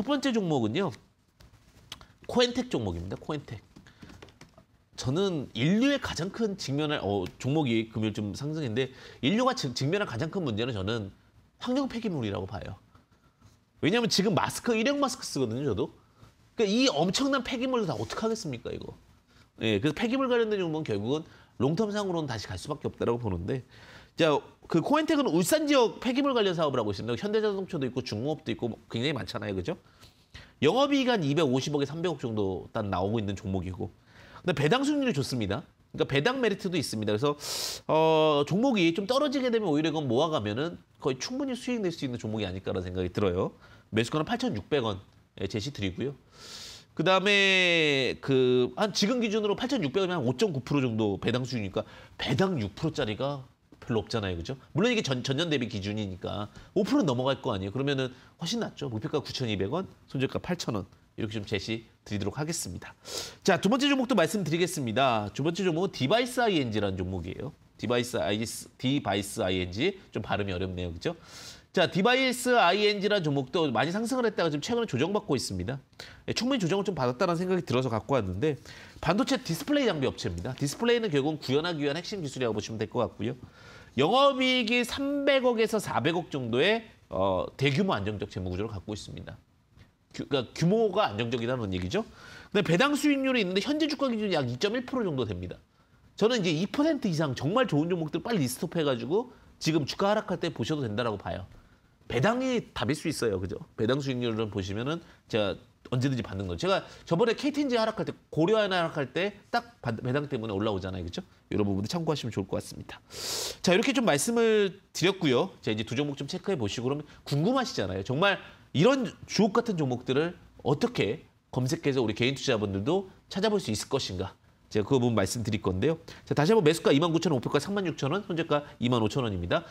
첫 번째 종목은요. 코엔텍 종목입니다. 코엔텍. 저는 인류의 가장 큰 직면할 어, 종목이 금요일 쯤 상승인데 인류가 직면할 가장 큰 문제는 저는 환경 폐기물이라고 봐요. 왜냐하면 지금 마스크 일회용 마스크 쓰거든요, 저도. 그러니까 이 엄청난 폐기물도다 어떻게 하겠습니까, 이거? 예, 그래서 폐기물 관련된 종목은 결국은 롱텀상으로는 다시 갈 수밖에 없다라고 보는데 자, 그 코엔텍은 울산 지역 폐기물 관련 사업을 하고 있습니다. 현대자동차도 있고 중공업도 있고 뭐 굉장히 많잖아요. 그죠? 영업이익 한 250억에 300억 정도 딱 나오고 있는 종목이고 근데 배당 수익률이 좋습니다. 그러니까 배당 메리트도 있습니다. 그래서 어, 종목이 좀 떨어지게 되면 오히려 이건 모아가면은 거의 충분히 수익 낼수 있는 종목이 아닐까라는 생각이 들어요. 매수가는 8,600원 예, 제시 드리고요. 그다음에 그 한 지금 기준으로 8,600원이 한5.9% 정도 배당 수익이니까 배당 6%짜리가 별로 없잖아요. 그죠? 물론 이게 전, 전년 대비 기준이니까 5% 넘어갈 거 아니에요. 그러면은 훨씬 낫죠. 목표가 9,200원, 손절가 8,000원. 이렇게 좀 제시 드리도록 하겠습니다. 자, 두 번째 종목도 말씀드리겠습니다. 두 번째 종목은 디바이스 ING라는 종목이에요. 디바이스 IS, 디바이스 ING. 좀 발음이 어렵네요. 그죠? 자, 디바이스 ING라는 종목도 많이 상승을 했다가 지금 최근에 조정받고 있습니다. 예, 충분히 조정을 좀 받았다는 생각이 들어서 갖고 왔는데 반도체 디스플레이 장비 업체입니다. 디스플레이는 결국은 구현하기 위한 핵심 기술이라고 보시면 될 것 같고요. 영업이익이 300억에서 400억 정도의 어, 대규모 안정적 재무 구조를 갖고 있습니다. 규, 그러니까 규모가 안정적이라는 얘기죠. 근데 배당 수익률이 있는데 현재 주가 기준이 약2.1% 정도 됩니다. 저는 이제 2% 이상 정말 좋은 종목들 빨리 리스트업해가지고 지금 주가 하락할 때 보셔도 된다라고 봐요. 배당이 답일 수 있어요, 그죠? 배당 수익률을 보시면은 제가 언제든지 받는 거죠. 제가 저번에 KTNG 하락할 때 고려 하락할 때딱 배당 때문에 올라오잖아요. 그렇죠? 이런 부분도 참고하시면 좋을 것 같습니다. 자 이렇게 좀 말씀을 드렸고요. 자 이제 두 종목 좀 체크해 보시고 그러면 궁금하시잖아요. 정말 이런 주옥 같은 종목들을 어떻게 검색해서 우리 개인 투자분들도 자 찾아볼 수 있을 것인가. 제가 그 부분 말씀드릴 건데요. 자, 다시 한번 매수가 2 9 5 0 0원 36,000원, 손재가 25,000원입니다.